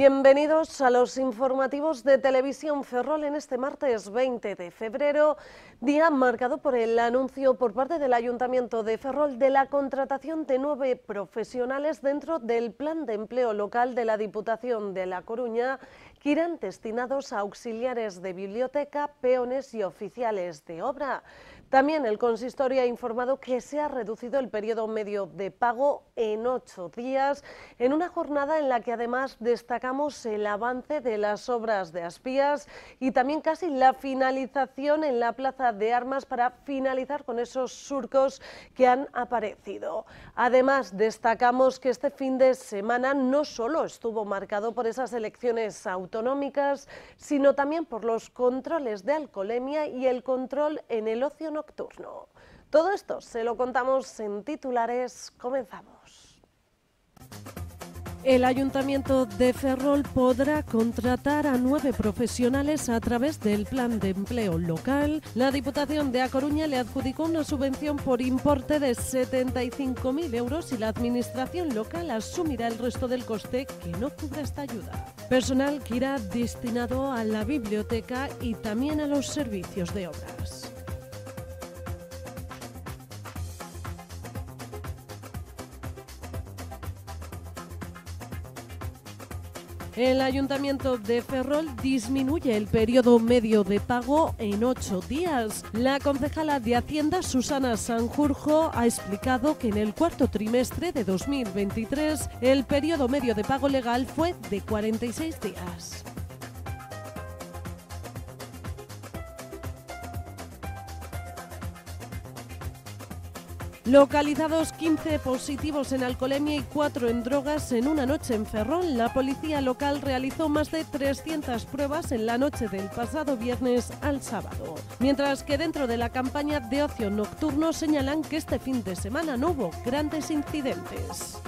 Bienvenidos a los informativos de Televisión Ferrol en este martes 20 de febrero, día marcado por el anuncio por parte del Ayuntamiento de Ferrol de la contratación de nueve profesionales dentro del Plan de Empleo Local de la Diputación de La Coruña, que irán destinados a auxiliares de biblioteca, peones y oficiales de obra. También el consistorio ha informado que se ha reducido el periodo medio de pago en ocho días, en una jornada en la que además destacamos el avance de las obras de Aspías y también casi la finalización en la Plaza de Armas para finalizar con esos surcos que han aparecido. Además, destacamos que este fin de semana no solo estuvo marcado por esas elecciones autonómicas, sino también por los controles de alcoholemia y el control en el ocio nocturno. Todo esto se lo contamos en titulares. Comenzamos. El Ayuntamiento de Ferrol podrá contratar a nueve profesionales a través del Plan de Empleo Local. La Diputación de A Coruña le adjudicó una subvención por importe de 75.000 euros y la Administración local asumirá el resto del coste que no cubra esta ayuda. Personal que irá destinado a la biblioteca y también a los servicios de obras. El Ayuntamiento de Ferrol disminuye el periodo medio de pago en ocho días. La concejala de Hacienda, Susana Sanjurjo, ha explicado que en el cuarto trimestre de 2023 el periodo medio de pago legal fue de 46 días. Localizados 15 positivos en alcoholemia y 4 en drogas en una noche en Ferrol, la policía local realizó más de 300 pruebas en la noche del pasado viernes al sábado. Mientras que dentro de la campaña de ocio nocturno señalan que este fin de semana no hubo grandes incidentes.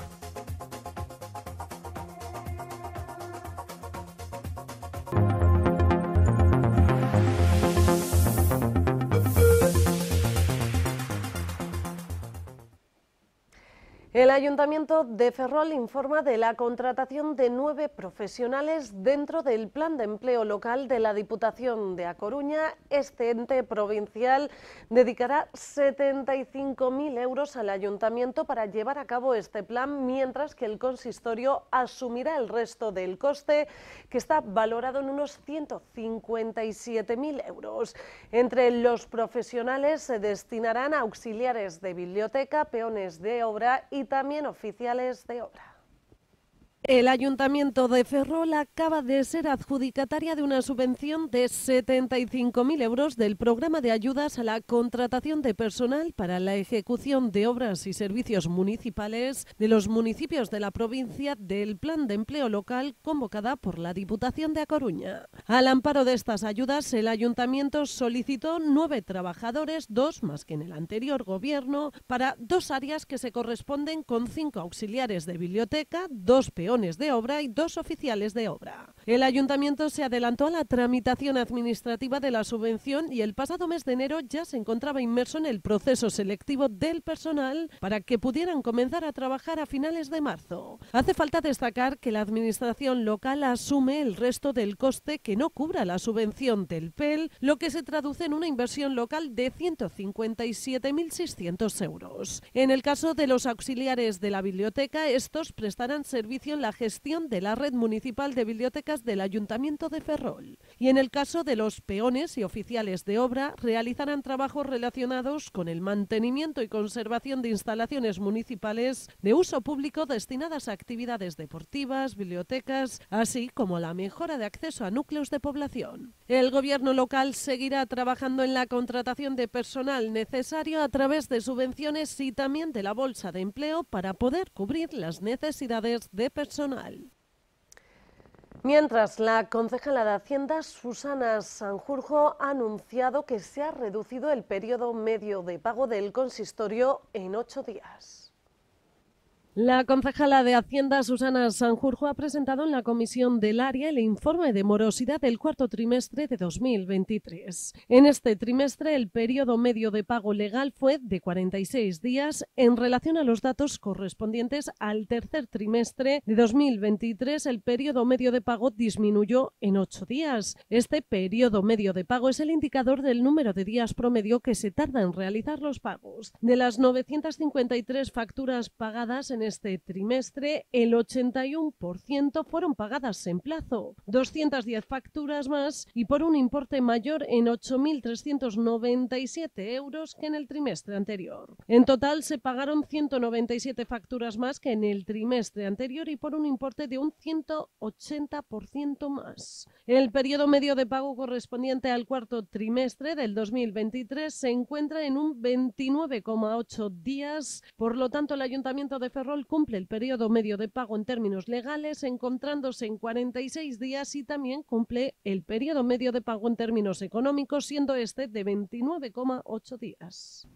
El Ayuntamiento de Ferrol informa de la contratación de nueve profesionales dentro del Plan de Empleo Local de la Diputación de A Coruña. Este ente provincial dedicará 75.000 euros al Ayuntamiento para llevar a cabo este plan, mientras que el consistorio asumirá el resto del coste, que está valorado en unos 157.000 euros. Entre los profesionales se destinarán auxiliares de biblioteca, peones de obra y también oficiales de obra. El Ayuntamiento de Ferrol acaba de ser adjudicataria de una subvención de 75.000 euros del programa de ayudas a la contratación de personal para la ejecución de obras y servicios municipales de los municipios de la provincia del Plan de Empleo Local convocada por la Diputación de A Coruña. Al amparo de estas ayudas, el Ayuntamiento solicitó nueve trabajadores, dos más que en el anterior gobierno, para dos áreas que se corresponden con cinco auxiliares de biblioteca, dos peores de obra y dos oficiales de obra. El ayuntamiento se adelantó a la tramitación administrativa de la subvención y el pasado mes de enero ya se encontraba inmerso en el proceso selectivo del personal para que pudieran comenzar a trabajar a finales de marzo. Hace falta destacar que la administración local asume el resto del coste que no cubra la subvención del PEL, lo que se traduce en una inversión local de 157.600 euros. En el caso de los auxiliares de la biblioteca, estos prestarán servicio en la gestión de la red municipal de bibliotecas del Ayuntamiento de Ferrol. Y en el caso de los peones y oficiales de obra, realizarán trabajos relacionados con el mantenimiento y conservación de instalaciones municipales de uso público destinadas a actividades deportivas, bibliotecas, así como la mejora de acceso a núcleos de población. El gobierno local seguirá trabajando en la contratación de personal necesario a través de subvenciones y también de la bolsa de empleo para poder cubrir las necesidades de personal personal. Mientras, la concejala de Hacienda, Susana Sanjurjo, ha anunciado que se ha reducido el periodo medio de pago del consistorio en ocho días. La concejala de Hacienda, Susana Sanjurjo, ha presentado en la Comisión del Área el informe de morosidad del cuarto trimestre de 2023. En este trimestre, el periodo medio de pago legal fue de 46 días en relación a los datos correspondientes al tercer trimestre de 2023. El periodo medio de pago disminuyó en 8 días. Este periodo medio de pago es el indicador del número de días promedio que se tarda en realizar los pagos. De las 953 facturas pagadas en este trimestre, el 81% fueron pagadas en plazo, 210 facturas más y por un importe mayor en 8.397 euros que en el trimestre anterior. En total se pagaron 197 facturas más que en el trimestre anterior y por un importe de un 180% más. El periodo medio de pago correspondiente al cuarto trimestre del 2023 se encuentra en un 29,8 días. Por lo tanto, el Ayuntamiento de Ferro cumple el periodo medio de pago en términos legales, encontrándose en 46 días y también cumple el periodo medio de pago en términos económicos, siendo este de 29,8 días.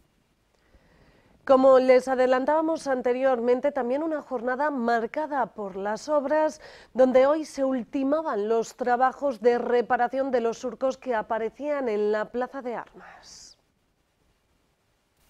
Como les adelantábamos anteriormente, también una jornada marcada por las obras, donde hoy se ultimaban los trabajos de reparación de los surcos que aparecían en la Plaza de Armas.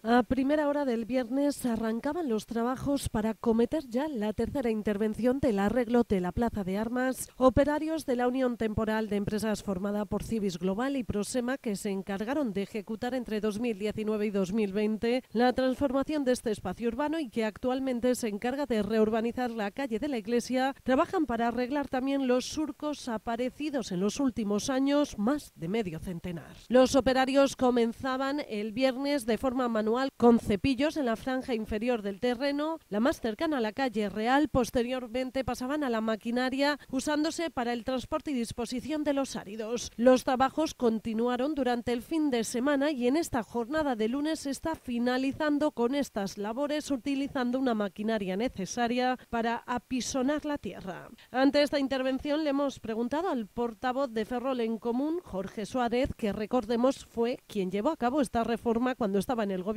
A primera hora del viernes arrancaban los trabajos para cometer ya la tercera intervención del arreglo de la Plaza de Armas. Operarios de la Unión Temporal de Empresas formada por Civis Global y Prosema que se encargaron de ejecutar entre 2019 y 2020 la transformación de este espacio urbano y que actualmente se encarga de reurbanizar la calle de la Iglesia, trabajan para arreglar también los surcos aparecidos en los últimos años, más de medio centenar. Los operarios comenzaban el viernes de forma manual con cepillos en la franja inferior del terreno, la más cercana a la calle Real, posteriormente pasaban a la maquinaria usándose para el transporte y disposición de los áridos. Los trabajos continuaron durante el fin de semana y en esta jornada de lunes se está finalizando con estas labores utilizando una maquinaria necesaria para apisonar la tierra. Ante esta intervención le hemos preguntado al portavoz de Ferrol en Común, Jorge Suárez, que recordemos fue quien llevó a cabo esta reforma cuando estaba en el gobierno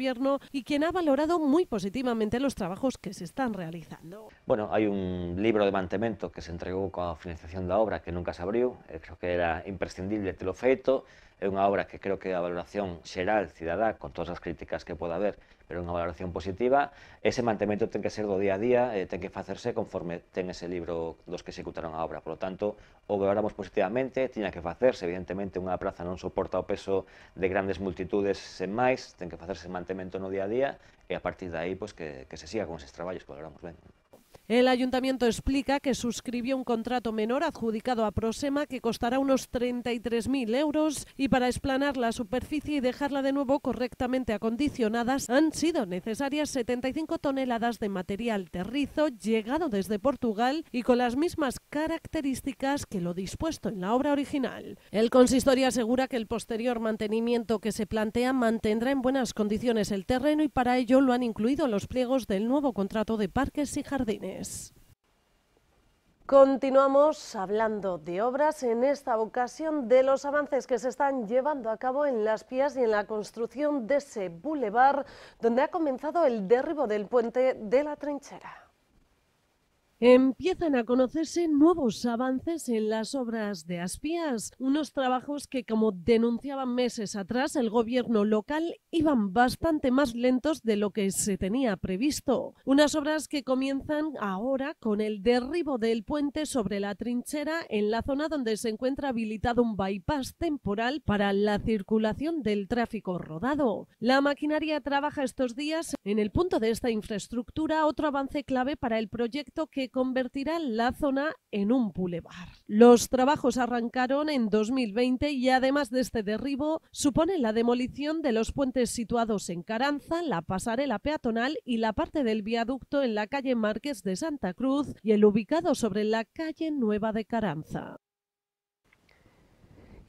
y quien ha valorado muy positivamente los trabajos que se están realizando. Bueno, hay un libro de mantenimiento que se entregó con financiación de la obra que nunca se abrió, creo que era imprescindible, te lo feito... É unha obra que creo que a valoración xeral cidadá, con todas as críticas que poda haber, pero unha valoración positiva, ese mantemento ten que ser do día a día, eh, ten que facerse conforme ten ese libro dos que executaron a obra. Por lo tanto, o valoramos positivamente, tiña que facerse, evidentemente unha praza non soporta o peso de grandes multitudes sen máis, ten que facerse mantemento no día a día, e a partir de aí pois, que, que se siga con eses traballos que valoramos ben. El ayuntamiento explica que suscribió un contrato menor adjudicado a Prosema que costará unos 33.000 euros y para explanar la superficie y dejarla de nuevo correctamente acondicionadas han sido necesarias 75 toneladas de material terrizo llegado desde Portugal y con las mismas características que lo dispuesto en la obra original. El consistorio asegura que el posterior mantenimiento que se plantea mantendrá en buenas condiciones el terreno y para ello lo han incluido los pliegos del nuevo contrato de parques y jardines. Continuamos hablando de obras, en esta ocasión de los avances que se están llevando a cabo en las pías y en la construcción de ese bulevar, donde ha comenzado el derribo del puente de la trinchera. Empiezan a conocerse nuevos avances en las obras de Aspías, unos trabajos que, como denunciaban meses atrás el gobierno local, iban bastante más lentos de lo que se tenía previsto. Unas obras que comienzan ahora con el derribo del puente sobre la trinchera en la zona donde se encuentra habilitado un bypass temporal para la circulación del tráfico rodado. La maquinaria trabaja estos días en el punto de esta infraestructura, otro avance clave para el proyecto que convertirá la zona en un bulevar. Los trabajos arrancaron en 2020 y además de este derribo, supone la demolición de los puentes situados en Caranza, la pasarela peatonal y la parte del viaducto en la calle Márquez de Santa Cruz y el ubicado sobre la calle Nueva de Caranza.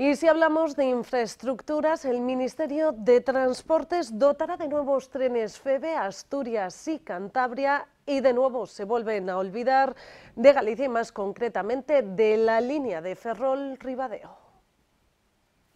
Y si hablamos de infraestructuras, el Ministerio de Transportes dotará de nuevos trenes FEBE Asturias y Cantabria y de nuevo se vuelven a olvidar de Galicia y más concretamente de la línea de Ferrol-Ribadeo.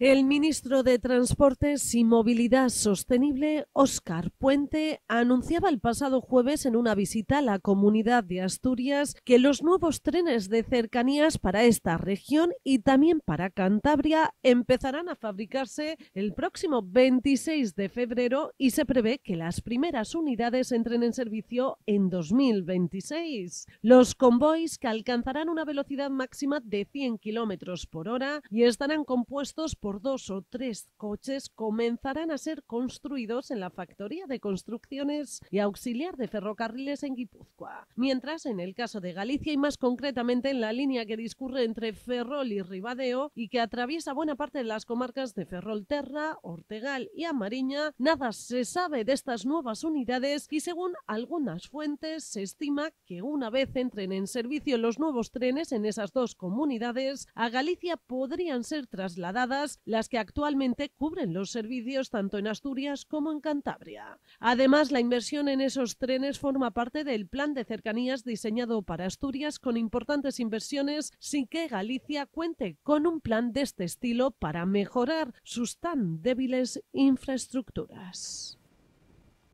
El ministro de Transportes y Movilidad Sostenible, Óscar Puente, anunciaba el pasado jueves en una visita a la comunidad de Asturias que los nuevos trenes de cercanías para esta región y también para Cantabria empezarán a fabricarse el próximo 26 de febrero y se prevé que las primeras unidades entren en servicio en 2026. Los convoys que alcanzarán una velocidad máxima de 100 km por hora y estarán compuestos por dos o tres coches comenzarán a ser construidos en la factoría de construcciones y auxiliar de ferrocarriles en Guipúzcoa. Mientras, en el caso de Galicia y más concretamente en la línea que discurre entre Ferrol y Ribadeo y que atraviesa buena parte de las comarcas de Ferrol Ferrolterra, Ortegal y Amariña, nada se sabe de estas nuevas unidades y según algunas fuentes se estima que una vez entren en servicio los nuevos trenes en esas dos comunidades, a Galicia podrían ser trasladadas las que actualmente cubren los servicios tanto en Asturias como en Cantabria. Además, la inversión en esos trenes forma parte del plan de cercanías diseñado para Asturias con importantes inversiones sin que Galicia cuente con un plan de este estilo para mejorar sus tan débiles infraestructuras.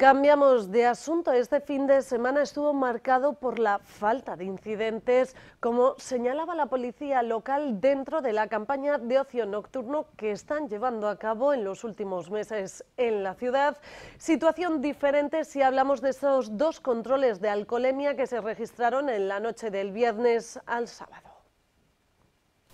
Cambiamos de asunto. Este fin de semana estuvo marcado por la falta de incidentes, como señalaba la policía local dentro de la campaña de ocio nocturno que están llevando a cabo en los últimos meses en la ciudad. Situación diferente si hablamos de esos dos controles de alcoholemia que se registraron en la noche del viernes al sábado.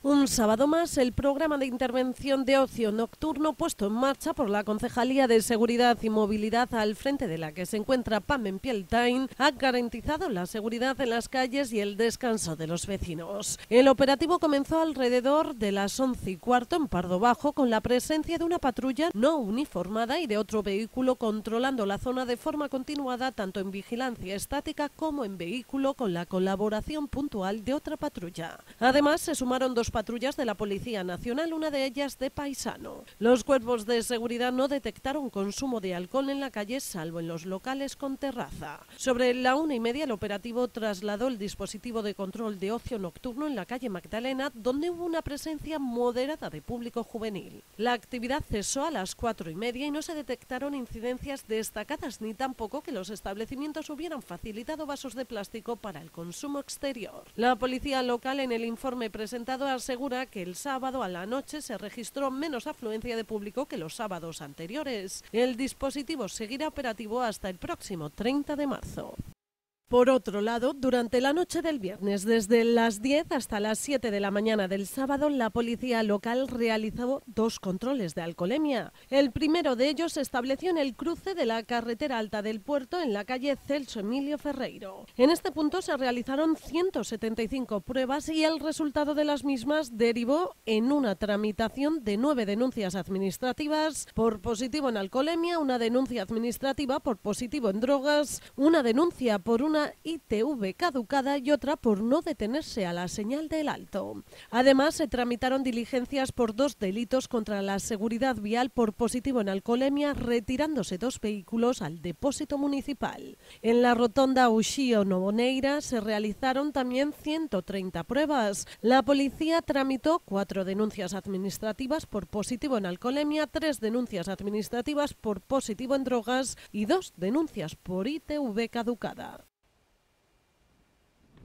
Un sábado más, el programa de intervención de ocio nocturno puesto en marcha por la Concejalía de Seguridad y Movilidad al frente de la que se encuentra en Pieltain ha garantizado la seguridad en las calles y el descanso de los vecinos. El operativo comenzó alrededor de las 11 y cuarto en Pardo Bajo con la presencia de una patrulla no uniformada y de otro vehículo controlando la zona de forma continuada tanto en vigilancia estática como en vehículo con la colaboración puntual de otra patrulla. Además, se sumaron dos patrullas de la Policía Nacional, una de ellas de paisano. Los cuerpos de seguridad no detectaron consumo de alcohol en la calle, salvo en los locales con terraza. Sobre la una y media, el operativo trasladó el dispositivo de control de ocio nocturno en la calle Magdalena, donde hubo una presencia moderada de público juvenil. La actividad cesó a las cuatro y media y no se detectaron incidencias destacadas ni tampoco que los establecimientos hubieran facilitado vasos de plástico para el consumo exterior. La policía local en el informe presentado asegura que el sábado a la noche se registró menos afluencia de público que los sábados anteriores. El dispositivo seguirá operativo hasta el próximo 30 de marzo. Por otro lado, durante la noche del viernes, desde las 10 hasta las 7 de la mañana del sábado, la policía local realizó dos controles de alcoholemia. El primero de ellos se estableció en el cruce de la carretera alta del puerto en la calle Celso Emilio Ferreiro. En este punto se realizaron 175 pruebas y el resultado de las mismas derivó en una tramitación de nueve denuncias administrativas por positivo en alcoholemia, una denuncia administrativa por positivo en drogas, una denuncia por una una ITV caducada y otra por no detenerse a la señal del alto. Además, se tramitaron diligencias por dos delitos contra la seguridad vial por positivo en alcoholemia, retirándose dos vehículos al depósito municipal. En la rotonda Ushio Novoneira se realizaron también 130 pruebas. La policía tramitó cuatro denuncias administrativas por positivo en alcoholemia, tres denuncias administrativas por positivo en drogas y dos denuncias por ITV caducada.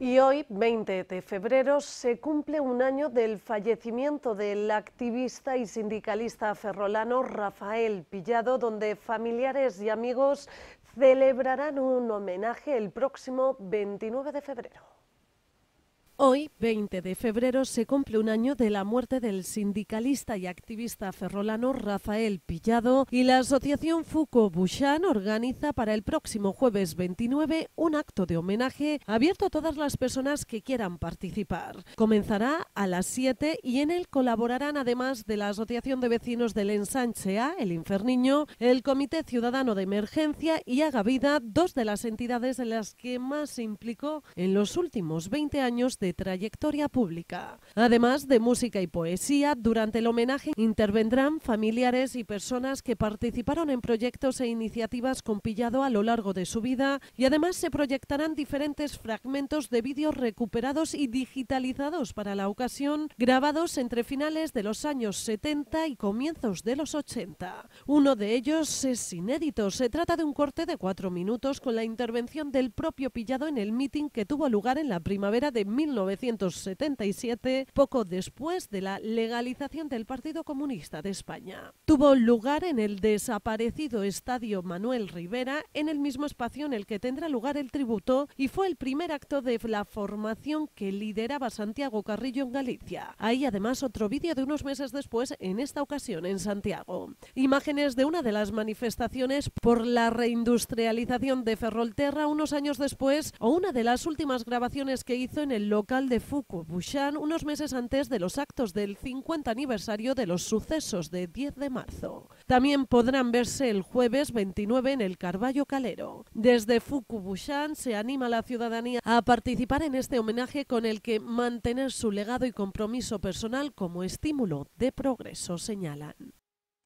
Y hoy, 20 de febrero, se cumple un año del fallecimiento del activista y sindicalista ferrolano Rafael Pillado, donde familiares y amigos celebrarán un homenaje el próximo 29 de febrero. Hoy, 20 de febrero, se cumple un año de la muerte del sindicalista y activista ferrolano Rafael Pillado y la asociación Foucault Bouchan organiza para el próximo jueves 29 un acto de homenaje abierto a todas las personas que quieran participar. Comenzará a las 7 y en él colaborarán además de la Asociación de Vecinos del Ensanche A, el Inferniño, el Comité Ciudadano de Emergencia y Agavida, dos de las entidades en las que más se implicó en los últimos 20 años de trayectoria pública. Además de música y poesía, durante el homenaje intervendrán familiares y personas que participaron en proyectos e iniciativas con Pillado a lo largo de su vida y además se proyectarán diferentes fragmentos de vídeos recuperados y digitalizados para la ocasión, grabados entre finales de los años 70 y comienzos de los 80. Uno de ellos es inédito, se trata de un corte de cuatro minutos con la intervención del propio Pillado en el meeting que tuvo lugar en la primavera de 19 1977, poco después de la legalización del Partido Comunista de España. Tuvo lugar en el desaparecido Estadio Manuel Rivera, en el mismo espacio en el que tendrá lugar el tributo, y fue el primer acto de la formación que lideraba Santiago Carrillo en Galicia. Hay además otro vídeo de unos meses después, en esta ocasión en Santiago. Imágenes de una de las manifestaciones por la reindustrialización de Ferrolterra unos años después o una de las últimas grabaciones que hizo en el local de Fukubushan unos meses antes de los actos del 50 aniversario de los sucesos de 10 de marzo. También podrán verse el jueves 29 en el Carballo Calero. Desde Fukubushan se anima a la ciudadanía a participar en este homenaje con el que mantener su legado y compromiso personal como estímulo de progreso, señalan.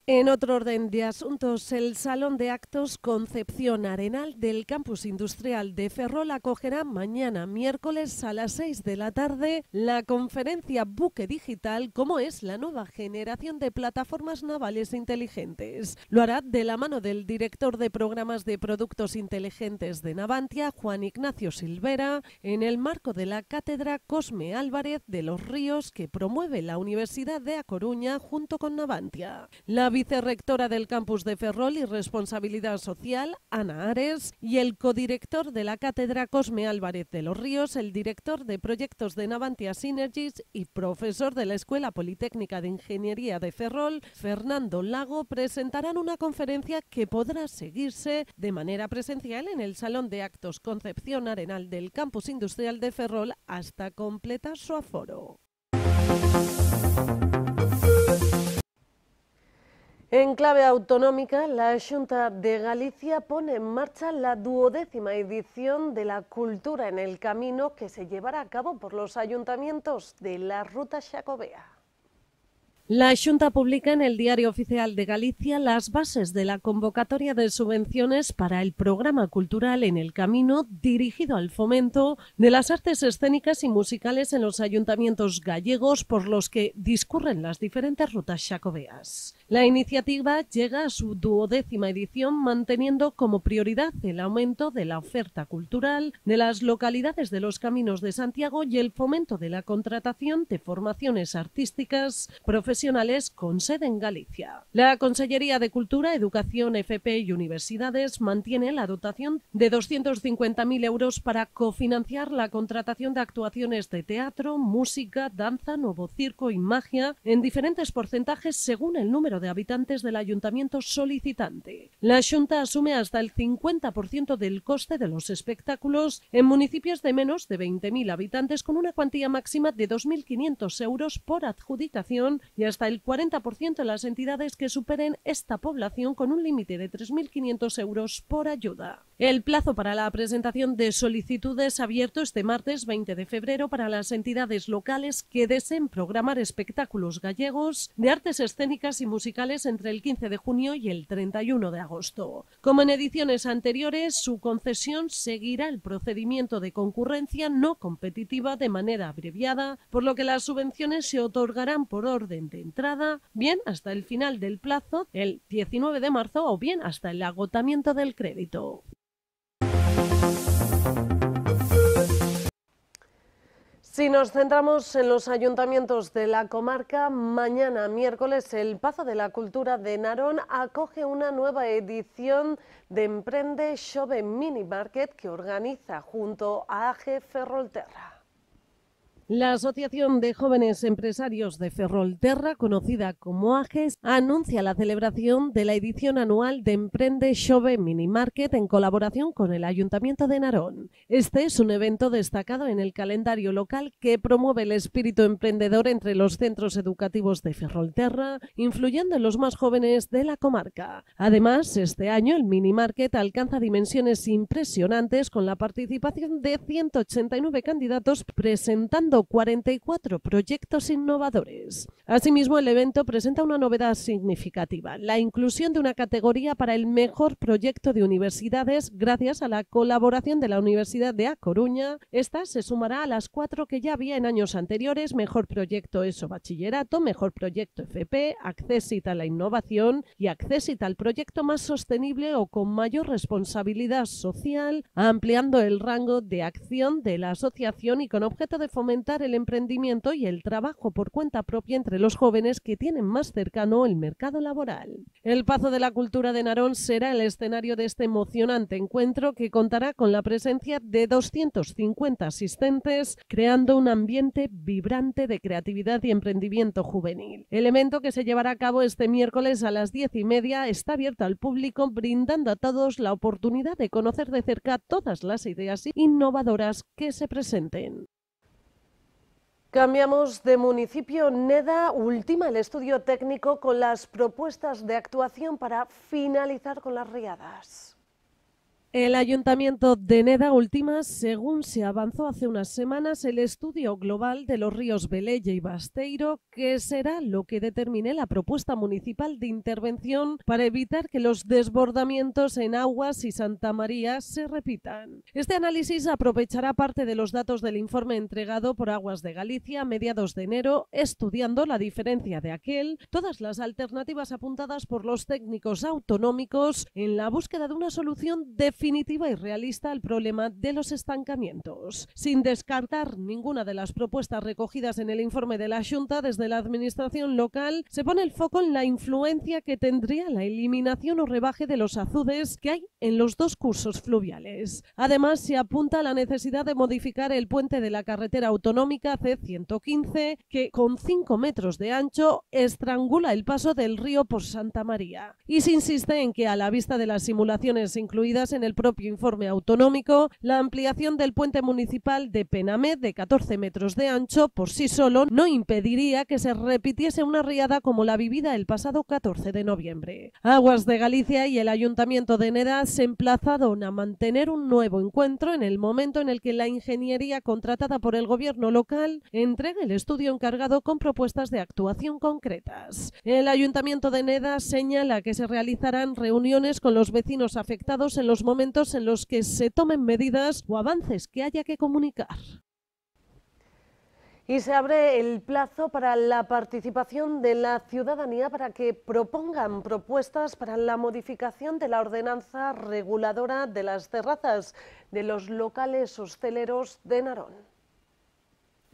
En otro orden de asuntos, el Salón de Actos Concepción Arenal del Campus Industrial de Ferrol acogerá mañana, miércoles a las 6 de la tarde, la conferencia Buque Digital, cómo es la nueva generación de plataformas navales inteligentes. Lo hará de la mano del director de programas de productos inteligentes de Navantia, Juan Ignacio Silvera, en el marco de la Cátedra Cosme Álvarez de los Ríos que promueve la Universidad de A Coruña junto con Navantia vicerrectora del campus de Ferrol y Responsabilidad Social, Ana Ares, y el codirector de la Cátedra Cosme Álvarez de los Ríos, el director de proyectos de Navantia Synergies y profesor de la Escuela Politécnica de Ingeniería de Ferrol, Fernando Lago, presentarán una conferencia que podrá seguirse de manera presencial en el Salón de Actos Concepción Arenal del Campus Industrial de Ferrol hasta completar su aforo. En clave autonómica, la Junta de Galicia pone en marcha la duodécima edición de la Cultura en el Camino que se llevará a cabo por los ayuntamientos de la Ruta Xacobea. La Junta publica en el Diario Oficial de Galicia las bases de la convocatoria de subvenciones para el programa cultural en el camino dirigido al fomento de las artes escénicas y musicales en los ayuntamientos gallegos por los que discurren las diferentes rutas chacobeas. La iniciativa llega a su duodécima edición manteniendo como prioridad el aumento de la oferta cultural de las localidades de los caminos de Santiago y el fomento de la contratación de formaciones artísticas profesionales con sede en Galicia. La Consellería de Cultura, Educación, FP y Universidades mantiene la dotación de 250.000 euros para cofinanciar la contratación de actuaciones de teatro, música, danza, nuevo circo y magia en diferentes porcentajes según el número de habitantes del ayuntamiento solicitante. La Junta asume hasta el 50% del coste de los espectáculos en municipios de menos de 20.000 habitantes con una cuantía máxima de 2.500 euros por adjudicación y hasta el 40% en las entidades que superen esta población con un límite de 3.500 euros por ayuda. El plazo para la presentación de solicitudes abierto este martes 20 de febrero para las entidades locales que deseen programar espectáculos gallegos de artes escénicas y musicales entre el 15 de junio y el 31 de agosto. Como en ediciones anteriores, su concesión seguirá el procedimiento de concurrencia no competitiva de manera abreviada, por lo que las subvenciones se otorgarán por orden de entrada, bien hasta el final del plazo, el 19 de marzo, o bien hasta el agotamiento del crédito. Si nos centramos en los ayuntamientos de la comarca, mañana miércoles el Pazo de la Cultura de Narón acoge una nueva edición de Emprende Shove Mini Market que organiza junto a AG Ferrolterra. La Asociación de Jóvenes Empresarios de Ferrolterra, conocida como AGES, anuncia la celebración de la edición anual de Emprende Chove Mini Market en colaboración con el Ayuntamiento de Narón. Este es un evento destacado en el calendario local que promueve el espíritu emprendedor entre los centros educativos de Ferrolterra, influyendo en los más jóvenes de la comarca. Además, este año el Mini Market alcanza dimensiones impresionantes con la participación de 189 candidatos presentando 44 proyectos innovadores. Asimismo, el evento presenta una novedad significativa, la inclusión de una categoría para el mejor proyecto de universidades gracias a la colaboración de la Universidad de A Coruña. Esta se sumará a las cuatro que ya había en años anteriores, mejor proyecto ESO Bachillerato, mejor proyecto FP, Accessit a la innovación y Accessit al proyecto más sostenible o con mayor responsabilidad social, ampliando el rango de acción de la asociación y con objeto de fomento el emprendimiento y el trabajo por cuenta propia entre los jóvenes que tienen más cercano el mercado laboral. El Pazo de la Cultura de Narón será el escenario de este emocionante encuentro que contará con la presencia de 250 asistentes, creando un ambiente vibrante de creatividad y emprendimiento juvenil. El evento que se llevará a cabo este miércoles a las diez y media está abierto al público, brindando a todos la oportunidad de conocer de cerca todas las ideas innovadoras que se presenten. Cambiamos de municipio. NEDA ultima el estudio técnico con las propuestas de actuación para finalizar con las riadas. El Ayuntamiento de Neda últimas, según se avanzó hace unas semanas, el estudio global de los ríos Belelle y Basteiro, que será lo que determine la propuesta municipal de intervención para evitar que los desbordamientos en Aguas y Santa María se repitan. Este análisis aprovechará parte de los datos del informe entregado por Aguas de Galicia a mediados de enero, estudiando la diferencia de aquel, todas las alternativas apuntadas por los técnicos autonómicos en la búsqueda de una solución definitiva definitiva y realista al problema de los estancamientos, sin descartar ninguna de las propuestas recogidas en el informe de la Junta desde la administración local, se pone el foco en la influencia que tendría la eliminación o rebaje de los azudes que hay en los dos cursos fluviales. Además, se apunta a la necesidad de modificar el puente de la carretera autonómica C115, que con 5 metros de ancho estrangula el paso del río por Santa María. Y se insiste en que a la vista de las simulaciones incluidas en el propio informe autonómico, la ampliación del puente municipal de penamet de 14 metros de ancho por sí solo no impediría que se repitiese una riada como la vivida el pasado 14 de noviembre. Aguas de Galicia y el Ayuntamiento de Neda se emplazaron a mantener un nuevo encuentro en el momento en el que la ingeniería contratada por el gobierno local entregue el estudio encargado con propuestas de actuación concretas. El Ayuntamiento de Neda señala que se realizarán reuniones con los vecinos afectados en los momentos en los que se tomen medidas o avances que haya que comunicar. Y se abre el plazo para la participación de la ciudadanía para que propongan propuestas para la modificación de la ordenanza reguladora de las terrazas de los locales hosteleros de Narón.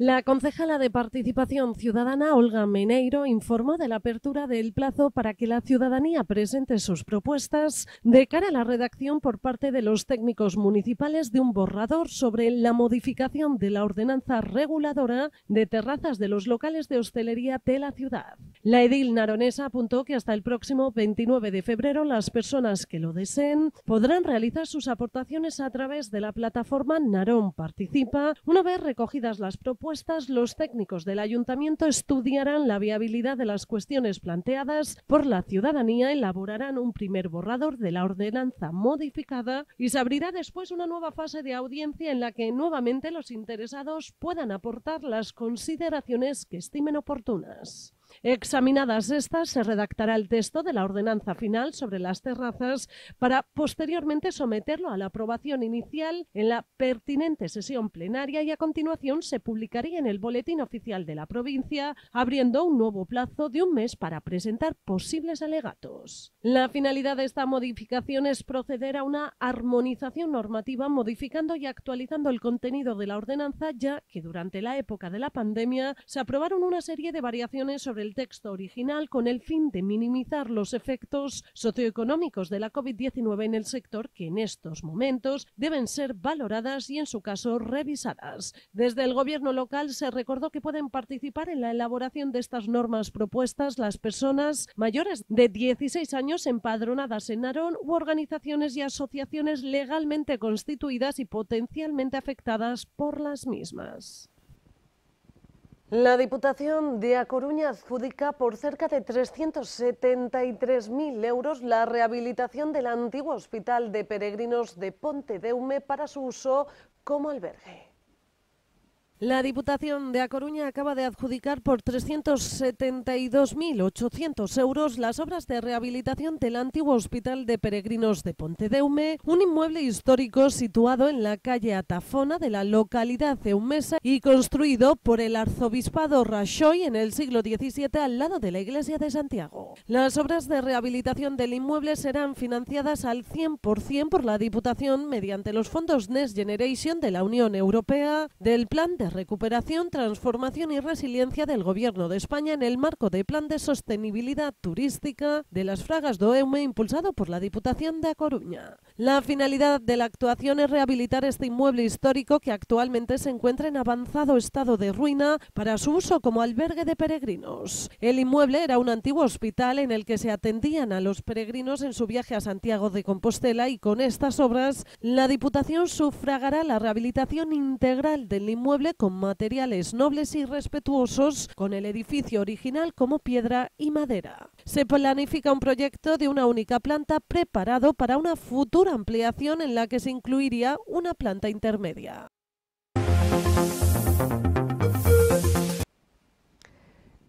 La concejala de Participación Ciudadana, Olga Meneiro, informó de la apertura del plazo para que la ciudadanía presente sus propuestas de cara a la redacción por parte de los técnicos municipales de un borrador sobre la modificación de la ordenanza reguladora de terrazas de los locales de hostelería de la ciudad. La edil naronesa apuntó que hasta el próximo 29 de febrero las personas que lo deseen podrán realizar sus aportaciones a través de la plataforma Narón Participa, una vez recogidas las propuestas los técnicos del ayuntamiento estudiarán la viabilidad de las cuestiones planteadas por la ciudadanía, elaborarán un primer borrador de la ordenanza modificada y se abrirá después una nueva fase de audiencia en la que nuevamente los interesados puedan aportar las consideraciones que estimen oportunas. Examinadas estas, se redactará el texto de la ordenanza final sobre las terrazas para posteriormente someterlo a la aprobación inicial en la pertinente sesión plenaria y a continuación se publicaría en el Boletín Oficial de la provincia, abriendo un nuevo plazo de un mes para presentar posibles alegatos. La finalidad de esta modificación es proceder a una armonización normativa modificando y actualizando el contenido de la ordenanza ya que durante la época de la pandemia se aprobaron una serie de variaciones sobre el texto original con el fin de minimizar los efectos socioeconómicos de la COVID-19 en el sector que en estos momentos deben ser valoradas y en su caso revisadas. Desde el gobierno local se recordó que pueden participar en la elaboración de estas normas propuestas las personas mayores de 16 años empadronadas en Narón u organizaciones y asociaciones legalmente constituidas y potencialmente afectadas por las mismas. La Diputación de A Coruña adjudica por cerca de 373.000 euros la rehabilitación del antiguo Hospital de Peregrinos de Ponte Deume para su uso como albergue. La Diputación de A Coruña acaba de adjudicar por 372.800 euros las obras de rehabilitación del antiguo Hospital de Peregrinos de Ponte Pontedeume, un inmueble histórico situado en la calle Atafona de la localidad de Umesa y construido por el arzobispado Rashoy en el siglo XVII al lado de la iglesia de Santiago. Las obras de rehabilitación del inmueble serán financiadas al 100% por la Diputación mediante los fondos Next Generation de la Unión Europea del Plan de recuperación, transformación y resiliencia del Gobierno de España en el marco del Plan de Sostenibilidad Turística de las Fragas do Eume impulsado por la Diputación de A Coruña. La finalidad de la actuación es rehabilitar este inmueble histórico que actualmente se encuentra en avanzado estado de ruina para su uso como albergue de peregrinos. El inmueble era un antiguo hospital en el que se atendían a los peregrinos en su viaje a Santiago de Compostela y con estas obras la Diputación sufragará la rehabilitación integral del inmueble con materiales nobles y respetuosos con el edificio original como piedra y madera. Se planifica un proyecto de una única planta preparado para una futura ampliación en la que se incluiría una planta intermedia.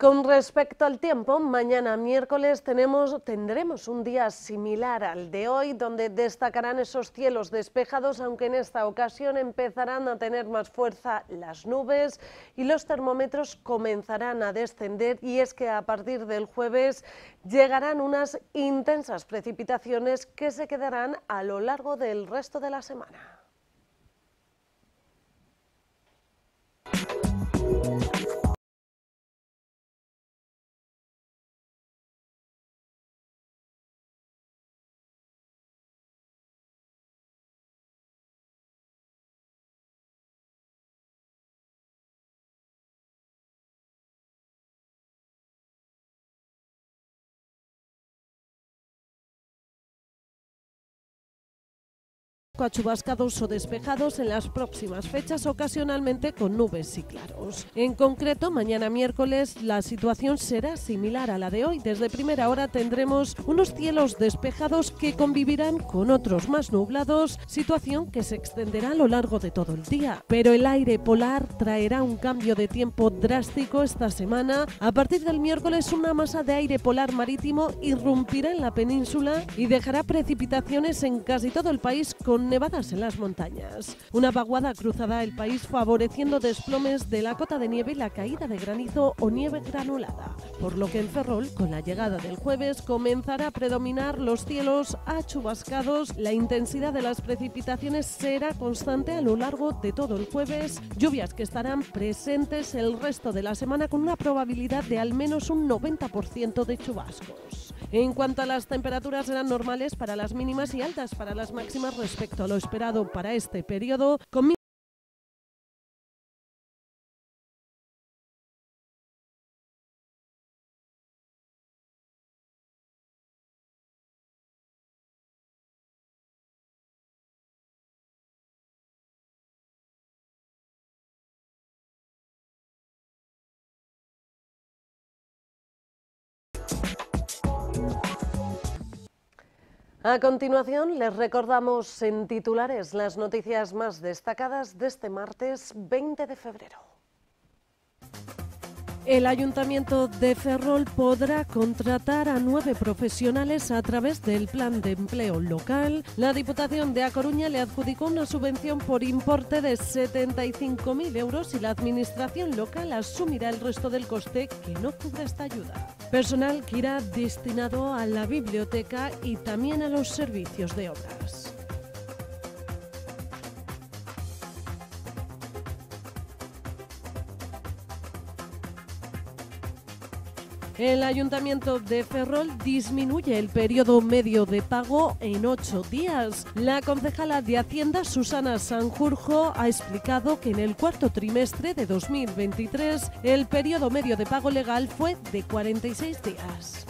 Con respecto al tiempo, mañana miércoles tendremos un día similar al de hoy, donde destacarán esos cielos despejados, aunque en esta ocasión empezarán a tener más fuerza las nubes y los termómetros comenzarán a descender y es que a partir del jueves llegarán unas intensas precipitaciones que se quedarán a lo largo del resto de la semana. a chubascados o despejados en las próximas fechas, ocasionalmente con nubes y claros. En concreto, mañana miércoles la situación será similar a la de hoy. Desde primera hora tendremos unos cielos despejados que convivirán con otros más nublados, situación que se extenderá a lo largo de todo el día. Pero el aire polar traerá un cambio de tiempo drástico esta semana. A partir del miércoles, una masa de aire polar marítimo irrumpirá en la península y dejará precipitaciones en casi todo el país con nevadas en las montañas. Una vaguada cruzada el país favoreciendo desplomes de la cota de nieve y la caída de granizo o nieve granulada, por lo que en Ferrol, con la llegada del jueves, comenzará a predominar los cielos achubascados. La intensidad de las precipitaciones será constante a lo largo de todo el jueves, lluvias que estarán presentes el resto de la semana con una probabilidad de al menos un 90% de chubascos. En cuanto a las temperaturas, eran normales para las mínimas y altas para las máximas respecto a lo esperado para este periodo, con A continuación, les recordamos en titulares las noticias más destacadas de este martes 20 de febrero. El Ayuntamiento de Ferrol podrá contratar a nueve profesionales a través del Plan de Empleo Local. La Diputación de A Coruña le adjudicó una subvención por importe de 75.000 euros y la Administración local asumirá el resto del coste que no cubra esta ayuda. Personal que irá destinado a la biblioteca y también a los servicios de obras. El Ayuntamiento de Ferrol disminuye el periodo medio de pago en ocho días. La concejala de Hacienda, Susana Sanjurjo, ha explicado que en el cuarto trimestre de 2023 el periodo medio de pago legal fue de 46 días.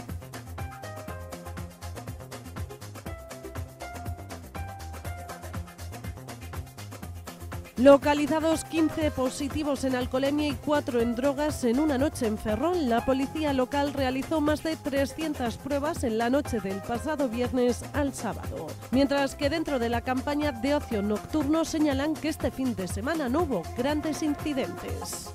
Localizados 15 positivos en alcoholemia y 4 en drogas en una noche en Ferrón, la policía local realizó más de 300 pruebas en la noche del pasado viernes al sábado. Mientras que dentro de la campaña de ocio nocturno señalan que este fin de semana no hubo grandes incidentes.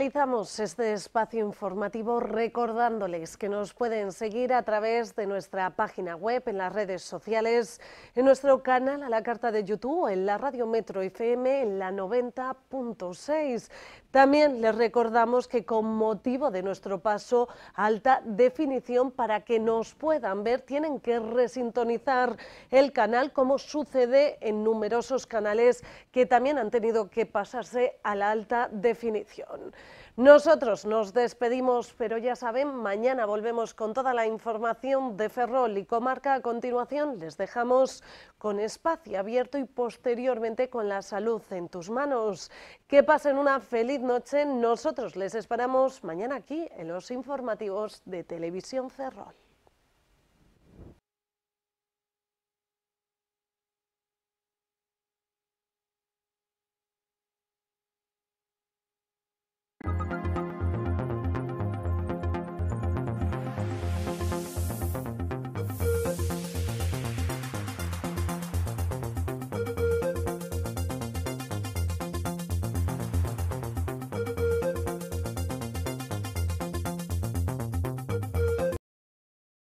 Finalizamos este espacio informativo recordándoles que nos pueden seguir a través de nuestra página web, en las redes sociales, en nuestro canal a la carta de YouTube, en la Radio Metro FM, en la 90.6. También les recordamos que con motivo de nuestro paso a alta definición para que nos puedan ver tienen que resintonizar el canal como sucede en numerosos canales que también han tenido que pasarse a la alta definición. Nosotros nos despedimos, pero ya saben, mañana volvemos con toda la información de Ferrol y Comarca. A continuación les dejamos con espacio abierto y posteriormente con la salud en tus manos. Que pasen una feliz noche. Nosotros les esperamos mañana aquí en los informativos de Televisión Ferrol.